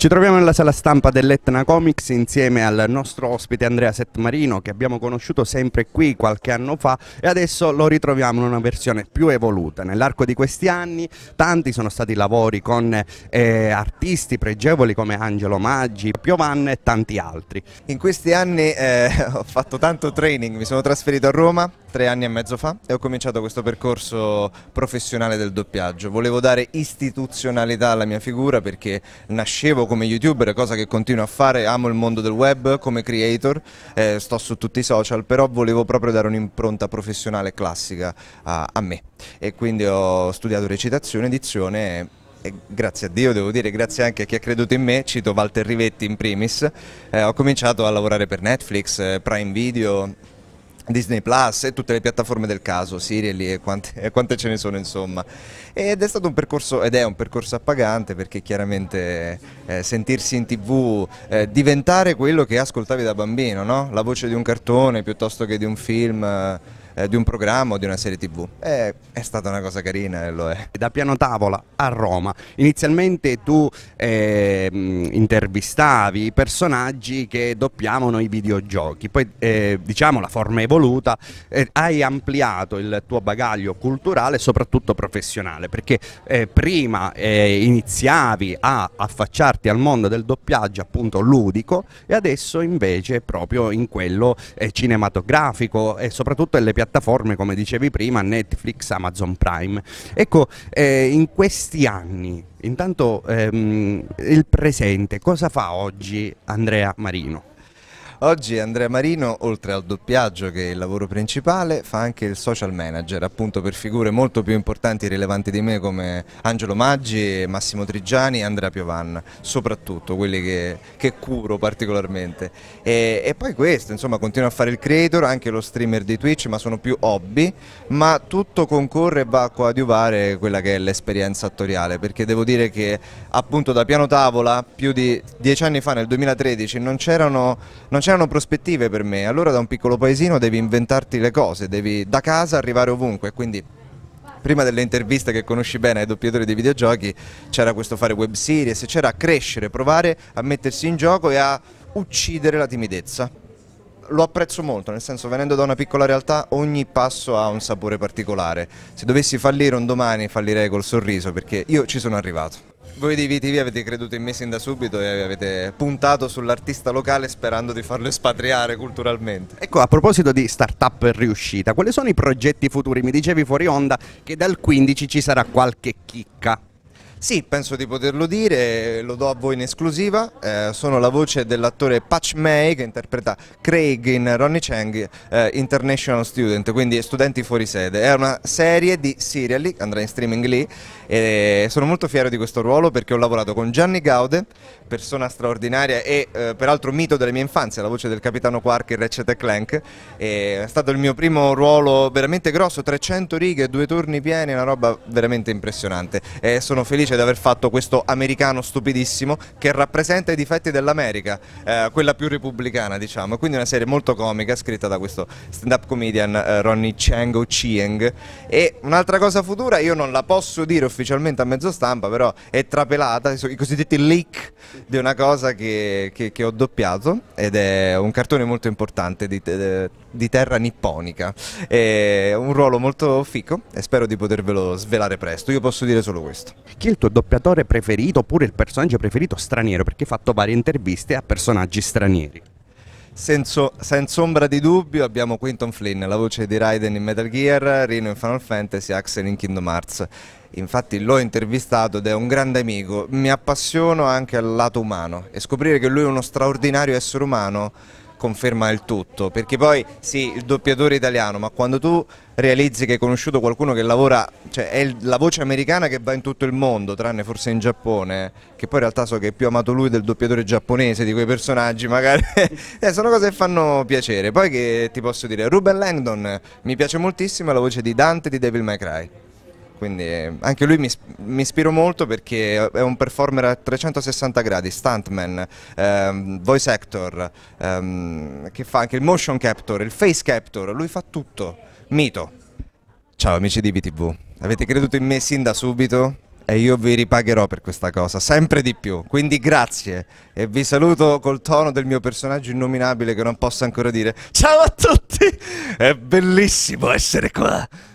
Ci troviamo nella sala stampa dell'Etna Comics insieme al nostro ospite Andrea Settmarino che abbiamo conosciuto sempre qui qualche anno fa e adesso lo ritroviamo in una versione più evoluta. Nell'arco di questi anni tanti sono stati lavori con eh, artisti pregevoli come Angelo Maggi, Piovanna e tanti altri. In questi anni eh, ho fatto tanto training, mi sono trasferito a Roma tre anni e mezzo fa e ho cominciato questo percorso professionale del doppiaggio. Volevo dare istituzionalità alla mia figura perché nascevo come youtuber, cosa che continuo a fare, amo il mondo del web come creator, eh, sto su tutti i social, però volevo proprio dare un'impronta professionale classica a, a me e quindi ho studiato recitazione, edizione e grazie a Dio devo dire, grazie anche a chi ha creduto in me, cito Walter Rivetti in primis, eh, ho cominciato a lavorare per Netflix, eh, Prime Video, Disney Plus e tutte le piattaforme del caso, Sirielli e quante, quante, ce ne sono insomma. Ed è stato un percorso, ed è un percorso appagante perché chiaramente eh, sentirsi in tv, eh, diventare quello che ascoltavi da bambino, no? la voce di un cartone piuttosto che di un film... Eh, eh, di un programma o di una serie tv. E eh, è stata una cosa carina e eh, lo è. Da piano tavola a Roma, inizialmente tu eh, intervistavi i personaggi che doppiavano i videogiochi, poi eh, diciamo la forma è evoluta, hai ampliato il tuo bagaglio culturale soprattutto professionale, perché prima iniziavi a affacciarti al mondo del doppiaggio appunto ludico e adesso invece proprio in quello cinematografico e soprattutto nelle piattaforme piattaforme come dicevi prima, Netflix, Amazon Prime. Ecco, eh, in questi anni, intanto ehm, il presente, cosa fa oggi Andrea Marino? Oggi Andrea Marino, oltre al doppiaggio che è il lavoro principale, fa anche il social manager, appunto per figure molto più importanti e rilevanti di me come Angelo Maggi, Massimo Trigiani e Andrea Piovanna, soprattutto quelli che, che curo particolarmente. E, e, poi questo, insomma, continuo a fare il creator, anche lo streamer di Twitch, ma sono più hobby, ma tutto concorre e va a coadiuvare quella che è l'esperienza attoriale, perché devo dire che appunto da piano tavola, più di dieci anni fa, nel 2013, non c'erano c'erano prospettive per me, allora da un piccolo paesino devi inventarti le cose, devi da casa arrivare ovunque, quindi prima delle interviste che conosci bene ai doppiatori di videogiochi c'era questo fare web series, c'era crescere, provare a mettersi in gioco e a uccidere la timidezza. Lo apprezzo molto, nel senso venendo da una piccola realtà ogni passo ha un sapore particolare. Se dovessi fallire un domani fallirei col sorriso perché io ci sono arrivato. Voi di VTV avete creduto in me sin da subito e avete puntato sull'artista locale sperando di farlo espatriare culturalmente. Ecco, a proposito di startup riuscita, quali sono i progetti futuri? Mi dicevi fuori onda che dal 15 ci sarà qualche chicca. Sì, penso di poterlo dire, lo do a voi in esclusiva, eh, sono la voce dell'attore Patch May che interpreta Craig in Ronnie Chang eh, International Student, quindi studenti fuori sede. È una serie di serial, andrà in streaming lì e sono molto fiero di questo ruolo perché ho lavorato con Gianni Gaude, persona straordinaria e eh, peraltro mito della mia infanzia, la voce del capitano Quark in Ratchet Clank. è stato il mio primo ruolo veramente grosso, 300 righe, due turni pieni, una roba veramente impressionante. sono felice felice di aver fatto questo americano stupidissimo che rappresenta i difetti dell'America, eh, quella più repubblicana diciamo, quindi una serie molto comica scritta da questo stand-up comedian eh, Ronnie Chang o Chieng e un'altra cosa futura io non la posso dire ufficialmente a mezzo stampa però è trapelata, i cosiddetti leak di una cosa che, che, che ho doppiato ed è un cartone molto importante di, eh, di terra nipponica, è un ruolo molto fico e spero di potervelo svelare presto, io posso dire solo questo. Chi è il tuo doppiatore preferito oppure il personaggio preferito straniero? Perché hai fatto varie interviste a personaggi stranieri. Senso, senza ombra di dubbio abbiamo Quinton Flynn, la voce di Raiden in Metal Gear, Rino in Final Fantasy, Axel in Kingdom Hearts. Infatti l'ho intervistato ed è un grande amico. Mi appassiono anche al lato umano e scoprire che lui è uno straordinario essere umano conferma il tutto, perché poi sì, il doppiatore italiano, ma quando tu realizzi che hai conosciuto qualcuno che lavora, cioè è la voce americana che va in tutto il mondo, tranne forse in Giappone, che poi in realtà so che è più amato lui del doppiatore giapponese di quei personaggi, magari eh, sono cose che fanno piacere. Poi che ti posso dire, Ruben Langdon mi piace moltissimo la voce di Dante di Devil May Cry quindi eh, anche lui mi, mi ispiro molto perché è un performer a 360 gradi, stuntman, ehm, voice actor, ehm, che fa anche il motion capture, il face capture, lui fa tutto, mito. Ciao amici di BTV, avete creduto in me sin da subito? e io vi ripagherò per questa cosa, sempre di più. Quindi grazie e vi saluto col tono del mio personaggio innominabile che non posso ancora dire. Ciao a tutti! È bellissimo essere qua.